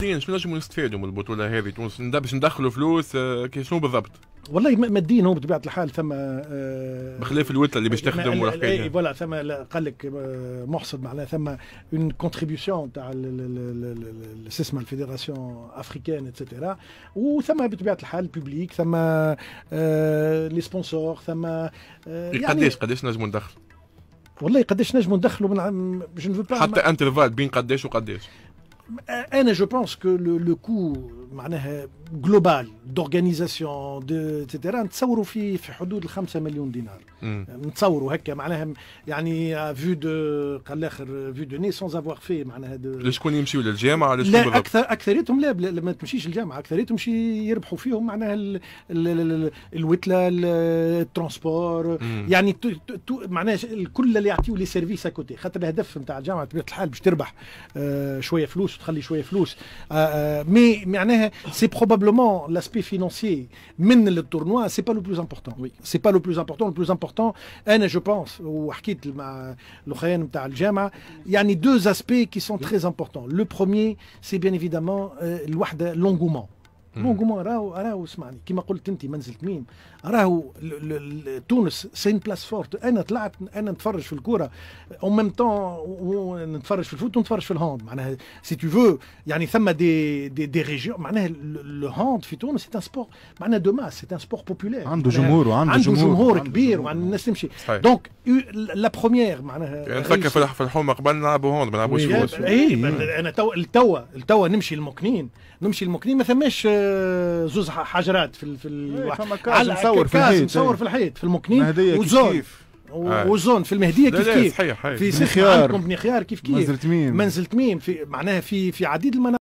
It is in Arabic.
ماديا شنو نجموا نستفادوا من البطوله هذه تونس باش ندخلوا فلوس آه، شنو بالضبط؟ والله ماديا هو بطبيعه الحال ثم آه، بخلاف الوتله اللي باش تخدم والحكايه فوالا ثم قال لك آه، محصد معناها ثم اون كونتريبيسيون تاع اسمه الفيدراسيون افريكان اتسيتيرا وثم بطبيعه الحال بوبليك ثم لي سبونسور ثم يعني قداش قداش نجموا ندخلوا؟ والله قداش نجموا ندخلوا من جو حتى انترفال بين قداش وقداش je pense que le, le coût معناها جلوبال دورغانيزاسيون دو اتسيتيرا نتصوروا في في حدود ال 5 مليون دينار نتصوروا هكا معناها يعني فيو دو قال الاخر فيو دو ني سون افواغ في معناها لشكون يمشيوا للجامعه لا اكثر اكثريتهم لا ما تمشيش الجامعه اكثريتهم شي يربحوا فيهم معناها الوتله الترونسبور يعني معناها الكل اللي يعطيو لي سيرفيس اكوتي خاطر الهدف نتاع الجامعه بطبيعه الحال باش تربح آه، شويه فلوس وتخلي شويه فلوس آه، آه، مي معناها c'est probablement l'aspect financier. Mais le tournoi, c'est pas le plus important. Oui. C'est pas le plus important. Le plus important, je pense, ou il y a deux aspects qui sont très importants. Le premier, c'est bien évidemment euh, l'engouement. مونغومون راهو راهو اسمعني كما قلت انت منزل مين راهو تونس سين بلاس فورت انا طلعت انا نتفرج في الكوره اون ميم طون نتفرج في الفوت ونتفرج في الهوند معناها سي تو فو يعني ثم دي دي, دي ريجيون معناها الهوند في تونس سي ان سبور معناها دو ماس سي ان سبور بوبولير عنده جمهور وعنده عنده جمهور, جمهور كبير وعند الناس تمشي دونك لا بروميير معناها يعني نفكر في الحومه قبل نلعبوا هوند ما نلعبوش اي انا تو التوا التوا نمشي المكنين نمشي المكنين ما ثماش زوز حجرات في في الواحد إيه، مصور في الحيط مصور إيه. في الحيط في المكنين وزون آه. وزون في المهديه كيف كيف في سيخ عندكم بني خيار كيف كيف منزل تميم منزل تميم في معناها في في عديد المناطق